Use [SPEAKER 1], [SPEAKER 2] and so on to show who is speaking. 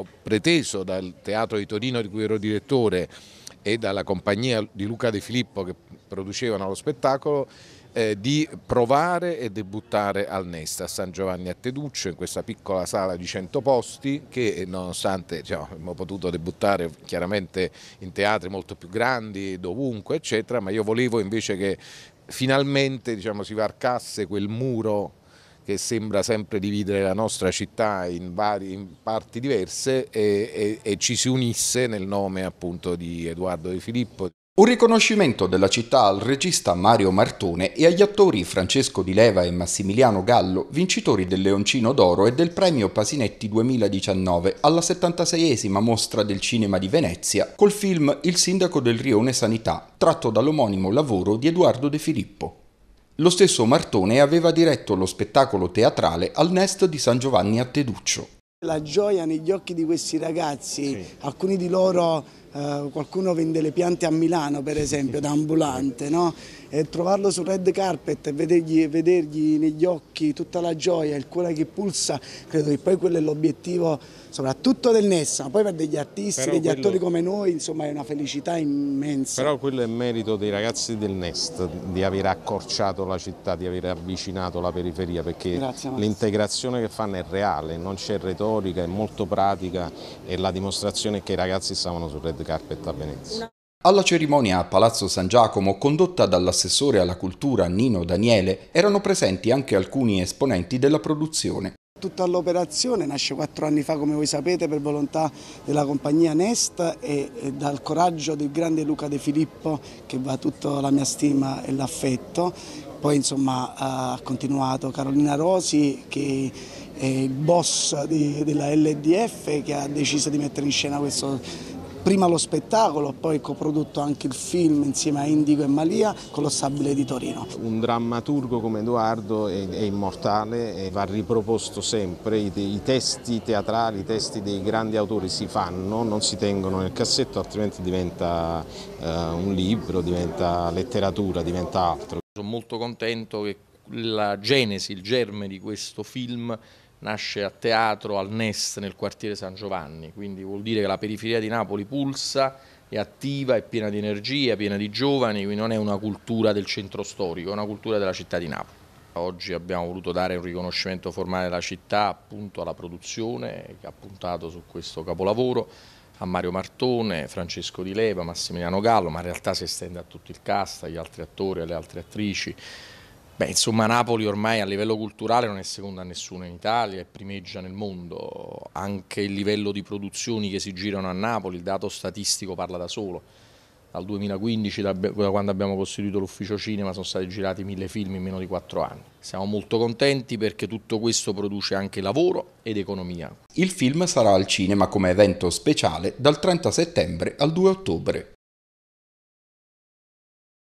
[SPEAKER 1] ho preteso dal Teatro di Torino di cui ero direttore e dalla compagnia di Luca De Filippo che producevano lo spettacolo eh, di provare e debuttare al Nesta a San Giovanni a Teduccio in questa piccola sala di 100 posti che eh, nonostante diciamo, abbiamo potuto debuttare chiaramente in teatri molto più grandi dovunque eccetera ma io volevo invece che finalmente diciamo, si varcasse quel muro che sembra sempre dividere la nostra città in, vari, in parti diverse e, e, e ci si unisse nel nome appunto di Edoardo De Filippo.
[SPEAKER 2] Un riconoscimento della città al regista Mario Martone e agli attori Francesco Di Leva e Massimiliano Gallo, vincitori del Leoncino d'Oro e del premio Pasinetti 2019 alla 76esima mostra del cinema di Venezia, col film Il sindaco del rione Sanità, tratto dall'omonimo lavoro di Edoardo De Filippo. Lo stesso Martone aveva diretto lo spettacolo teatrale al Nest di San Giovanni a Teduccio.
[SPEAKER 3] La gioia negli occhi di questi ragazzi, sì. alcuni di loro eh, qualcuno vende le piante a Milano per esempio da ambulante no? e trovarlo sul red carpet e vedergli, vedergli, negli occhi tutta la gioia, il cuore che pulsa credo che poi quello è l'obiettivo soprattutto del Nessa, ma poi per degli artisti, però degli quello... attori come noi insomma è una felicità immensa.
[SPEAKER 4] Però quello è merito dei ragazzi del Nest di aver accorciato la città, di aver avvicinato la periferia perché l'integrazione che fanno è reale, non c'è retorica, è molto
[SPEAKER 2] pratica e la dimostrazione è che i ragazzi stavano sul red Carpet a Venezia. Alla cerimonia a Palazzo San Giacomo, condotta dall'assessore alla cultura Nino Daniele, erano presenti anche alcuni esponenti della produzione.
[SPEAKER 3] Tutta l'operazione nasce quattro anni fa, come voi sapete, per volontà della compagnia Nest e, e, dal coraggio del grande Luca De Filippo, che va tutta la mia stima e l'affetto. Poi insomma ha continuato Carolina Rosi, che è il boss di, della LDF, che ha deciso di mettere in scena questo prima lo spettacolo, poi coprodotto anche il film insieme a Indigo e Malia con lo Stabile di Torino.
[SPEAKER 4] Un drammaturgo come Edoardo è, è immortale e va riproposto sempre, I, i testi teatrali, i testi dei grandi autori si fanno, non si tengono nel cassetto altrimenti diventa eh, un libro, diventa letteratura, diventa altro.
[SPEAKER 5] Sono molto contento che la genesi, il germe di questo film nasce a teatro al Nest nel quartiere San Giovanni, quindi vuol dire che la periferia di Napoli pulsa, è attiva, è piena di energia, piena di giovani, quindi non è una cultura del centro storico, è una cultura della città di Napoli. Oggi abbiamo voluto dare un riconoscimento formale alla città, appunto alla produzione che ha puntato su questo capolavoro, a Mario Martone, Francesco Di Leva, Massimiliano Gallo, ma in realtà si estende a tutto il cast, agli altri attori, alle altre attrici, Beh, insomma, Napoli ormai a livello culturale non è seconda a nessuno in Italia, è primeggia nel mondo. Anche il livello di produzioni che si girano a Napoli, il dato statistico parla da solo. Dal 2015, da, da quando abbiamo costituito l'ufficio cinema, sono stati girati mille film in meno di quattro anni. Siamo molto contenti perché tutto questo produce anche lavoro ed economia.
[SPEAKER 2] Il film sarà al cinema come evento speciale dal 30 settembre al 2 ottobre.